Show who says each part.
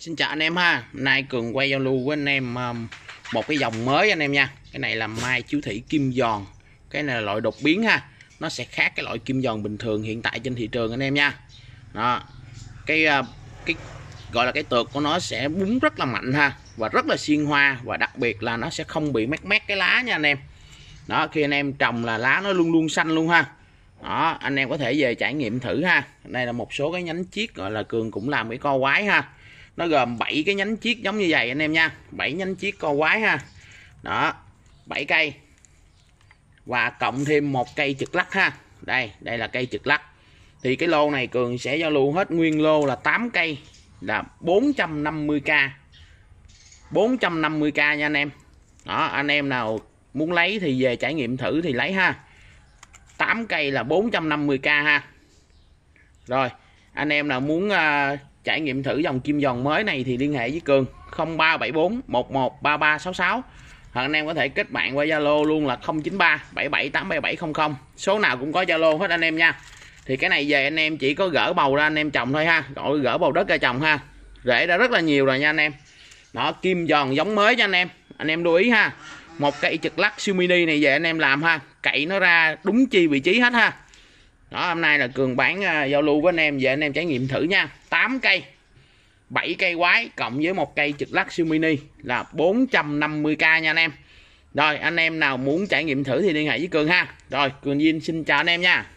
Speaker 1: Xin chào anh em ha nay Cường quay giao lưu với anh em um, một cái dòng mới anh em nha Cái này là mai chiếu thị kim giòn Cái này là loại đột biến ha Nó sẽ khác cái loại kim giòn bình thường hiện tại trên thị trường anh em nha Đó Cái uh, cái gọi là cái tược của nó sẽ búng rất là mạnh ha Và rất là xiên hoa Và đặc biệt là nó sẽ không bị mét mét cái lá nha anh em Đó khi anh em trồng là lá nó luôn luôn xanh luôn ha đó anh em có thể về trải nghiệm thử ha đây là một số cái nhánh chiếc gọi là cường cũng làm cái co quái ha nó gồm 7 cái nhánh chiếc giống như vậy anh em nha 7 nhánh chiếc co quái ha đó 7 cây và cộng thêm một cây trực lắc ha đây đây là cây trực lắc thì cái lô này Cường sẽ giao lưu hết nguyên lô là 8 cây là 450k 450k nha anh em đó anh em nào muốn lấy thì về trải nghiệm thử thì lấy ha 8 cây là 450k ha rồi anh em nào muốn uh, trải nghiệm thử dòng kim giòn mới này thì liên hệ với Cường 0374 113366 hoặc anh em có thể kết bạn qua Zalo luôn là 093 778700 số nào cũng có Zalo hết anh em nha thì cái này về anh em chỉ có gỡ bầu ra anh em trồng thôi ha gọi gỡ bầu đất ra trồng ha rễ đã rất là nhiều rồi nha anh em nó kim giòn giống mới cho anh em anh em lưu ý ha một cây trực lắc siêu mini này về anh em làm ha cậy nó ra đúng chi vị trí hết ha đó hôm nay là cường bán uh, giao lưu với anh em về anh em trải nghiệm thử nha 8 cây 7 cây quái cộng với một cây trực lắc siêu mini là 450k nha anh em rồi anh em nào muốn trải nghiệm thử thì liên hệ với cường ha rồi cường diêm xin chào anh em nha